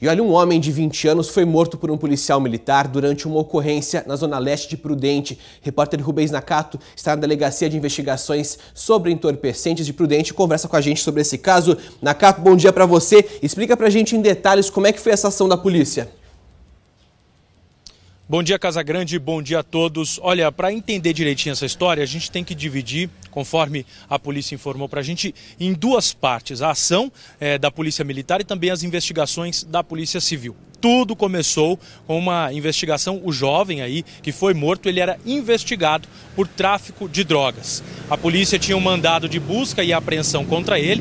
E olha, um homem de 20 anos foi morto por um policial militar durante uma ocorrência na zona leste de Prudente. Repórter Rubens Nakato está na Delegacia de Investigações sobre Entorpecentes de Prudente e conversa com a gente sobre esse caso. Nakato, bom dia para você. Explica para a gente em detalhes como é que foi essa ação da polícia. Bom dia, Casa Grande, bom dia a todos. Olha, para entender direitinho essa história, a gente tem que dividir, conforme a polícia informou para a gente, em duas partes: a ação é, da Polícia Militar e também as investigações da Polícia Civil. Tudo começou com uma investigação. O jovem aí que foi morto, ele era investigado por tráfico de drogas. A polícia tinha um mandado de busca e apreensão contra ele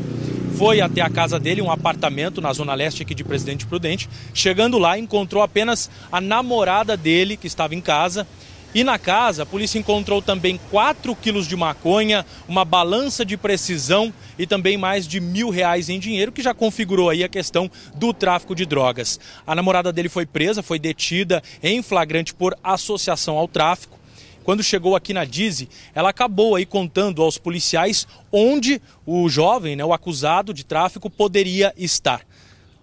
foi até a casa dele, um apartamento na Zona Leste aqui de Presidente Prudente. Chegando lá, encontrou apenas a namorada dele, que estava em casa. E na casa, a polícia encontrou também 4 quilos de maconha, uma balança de precisão e também mais de mil reais em dinheiro, que já configurou aí a questão do tráfico de drogas. A namorada dele foi presa, foi detida em flagrante por associação ao tráfico. Quando chegou aqui na Dize, ela acabou aí contando aos policiais onde o jovem, né, o acusado de tráfico, poderia estar.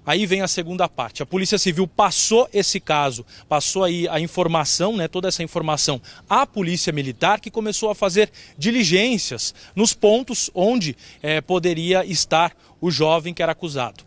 Aí vem a segunda parte. A Polícia Civil passou esse caso, passou aí a informação, né, toda essa informação à Polícia Militar, que começou a fazer diligências nos pontos onde é, poderia estar o jovem que era acusado.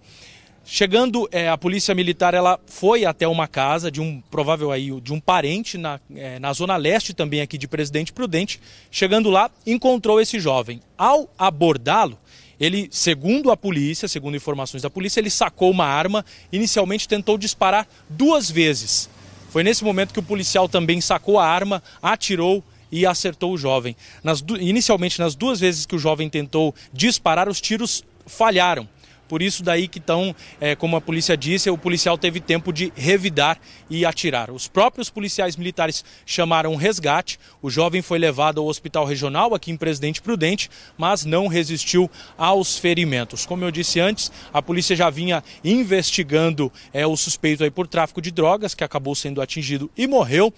Chegando, é, a polícia militar ela foi até uma casa de um provável aí de um parente na, é, na zona leste também aqui de Presidente Prudente. Chegando lá, encontrou esse jovem. Ao abordá-lo, ele, segundo a polícia, segundo informações da polícia, ele sacou uma arma. Inicialmente tentou disparar duas vezes. Foi nesse momento que o policial também sacou a arma, atirou e acertou o jovem. Nas, inicialmente, nas duas vezes que o jovem tentou disparar, os tiros falharam. Por isso daí que estão, é, eh, como a polícia disse, o policial teve tempo de revidar e atirar. Os próprios policiais militares chamaram um resgate. O jovem foi levado ao hospital regional aqui em Presidente Prudente, mas não resistiu aos ferimentos. Como eu disse antes, a polícia já vinha investigando é, o suspeito aí por tráfico de drogas, que acabou sendo atingido e morreu.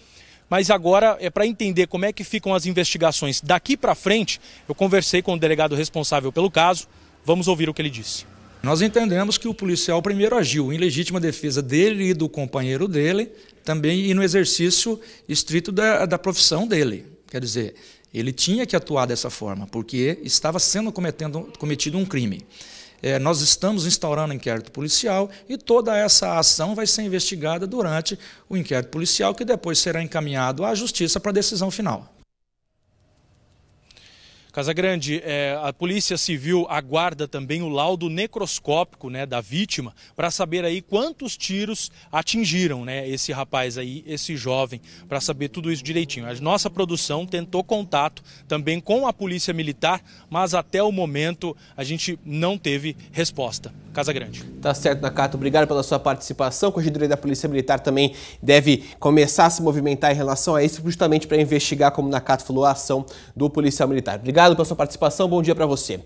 Mas agora, é para entender como é que ficam as investigações daqui para frente, eu conversei com o delegado responsável pelo caso. Vamos ouvir o que ele disse. Nós entendemos que o policial primeiro agiu em legítima defesa dele e do companheiro dele, também e no exercício estrito da, da profissão dele. Quer dizer, ele tinha que atuar dessa forma, porque estava sendo cometendo, cometido um crime. É, nós estamos instaurando inquérito policial e toda essa ação vai ser investigada durante o inquérito policial, que depois será encaminhado à justiça para decisão final. Casa Grande, é, a Polícia Civil aguarda também o laudo necroscópico né, da vítima para saber aí quantos tiros atingiram né, esse rapaz aí, esse jovem, para saber tudo isso direitinho. A nossa produção tentou contato também com a Polícia Militar, mas até o momento a gente não teve resposta. Casa Grande. Tá certo, Nakato. Obrigado pela sua participação. A Corregedoria da Polícia Militar também deve começar a se movimentar em relação a isso, justamente para investigar, como o Nakato falou, a ação do policial militar. Obrigado pela sua participação. Bom dia para você.